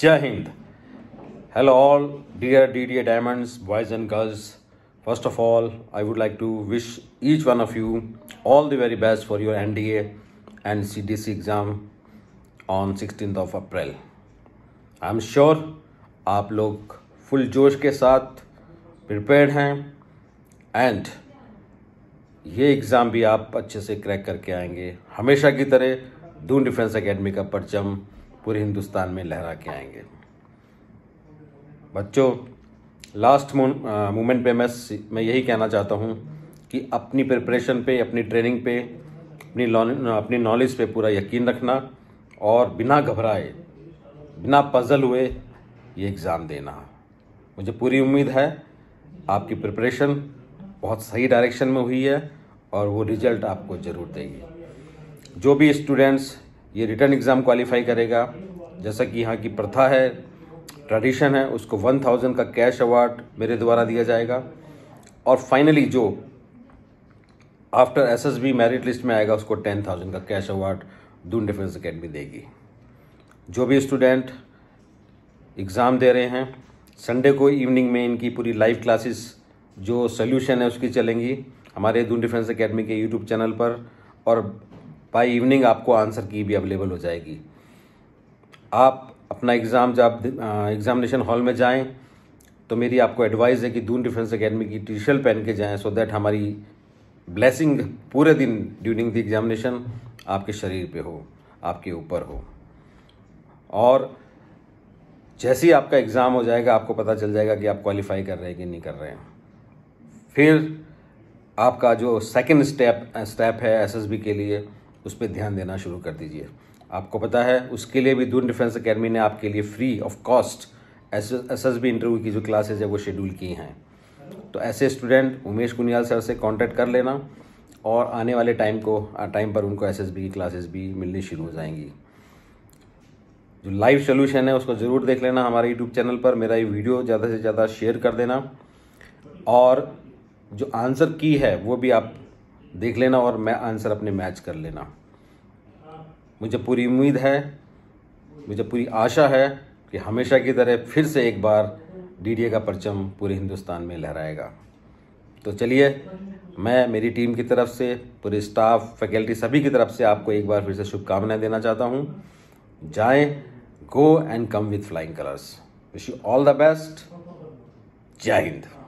जय Hind hello all dear D D A diamonds boys and girls first of all I would like to wish each one of you all the very best for your N D A and C D C exam on sixteen of April I am sure आप लोग full जोश के साथ prepare हैं and ये exam भी आप अच्छे से क्रैक करके आएंगे हमेशा की तरह दून डिफेंस अकेडमी का परचम पूरे हिंदुस्तान में लहरा के आएंगे बच्चों लास्ट मोमेंट uh, पे मैं मैं यही कहना चाहता हूँ कि अपनी प्रिपरेशन पे अपनी ट्रेनिंग पे अपनी uh, अपनी नॉलेज पे पूरा यकीन रखना और बिना घबराए बिना पजल हुए ये एग्ज़ाम देना मुझे पूरी उम्मीद है आपकी प्रिपरेशन बहुत सही डायरेक्शन में हुई है और वो रिजल्ट आपको ज़रूर देगी जो भी स्टूडेंट्स ये रिटर्न एग्ज़ाम क्वालिफाई करेगा जैसा कि यहाँ की प्रथा है ट्रेडिशन है उसको वन थाउजेंड का कैश अवार्ड मेरे द्वारा दिया जाएगा और फाइनली जो आफ्टर एसएसबी मेरिट लिस्ट में आएगा उसको टेन थाउजेंड का cash award Doon Defence Academy देगी जो भी स्टूडेंट एग्ज़ाम दे रहे हैं संडे को इवनिंग में इनकी पूरी लाइव क्लासेस जो सोल्यूशन है उसकी चलेंगी हमारे दून डिफेंस अकेडमी के यूट्यूब चैनल पर और बाई इवनिंग आपको आंसर की भी अवेलेबल हो जाएगी आप अपना एग्ज़ाम जब एग्ज़ामिनेशन हॉल में जाएं तो मेरी आपको एडवाइस है कि दून डिफेंस अकेडमी की टी शर्ट पहन के जाएं सो दैट हमारी ब्लेसिंग पूरे दिन ड्यूरिंग द एग्ज़ामिनेशन आपके शरीर पे हो आपके ऊपर हो और जैसे ही आपका एग्ज़ाम हो जाएगा आपको पता चल जाएगा कि आप क्वालिफाई कर रहे हैं कि नहीं कर रहे हैं फिर आपका जो सेकंड स्टेप स्टेप है एसएसबी के लिए उस पर ध्यान देना शुरू कर दीजिए आपको पता है उसके लिए भी दून डिफेंस अकेडमी ने आपके लिए free of cost S S B interview की जो क्लासेज है वो शेड्यूल की हैं तो ऐसे स्टूडेंट उमेश कुनियाल सर से कॉन्टैक्ट कर लेना और आने वाले टाइम को टाइम पर उनको एस की क्लासेज भी मिलनी शुरू हो जाएंगी जो लाइव सोल्यूशन है उसको ज़रूर देख लेना हमारे यूट्यूब चैनल पर मेरा ये वीडियो ज़्यादा से ज़्यादा शेयर कर देना और जो आंसर की है वो भी आप देख लेना और मैं आंसर अपने मैच कर लेना मुझे पूरी उम्मीद है मुझे पूरी आशा है कि हमेशा की तरह फिर से एक बार डीडीए का परचम पूरे हिंदुस्तान में लहराएगा तो चलिए मैं मेरी टीम की तरफ से पूरे स्टाफ फैकल्टी सभी की तरफ से आपको एक बार फिर से शुभकामनाएं देना चाहता हूँ जाए go and come with flying colours wish you all the best जय हिंद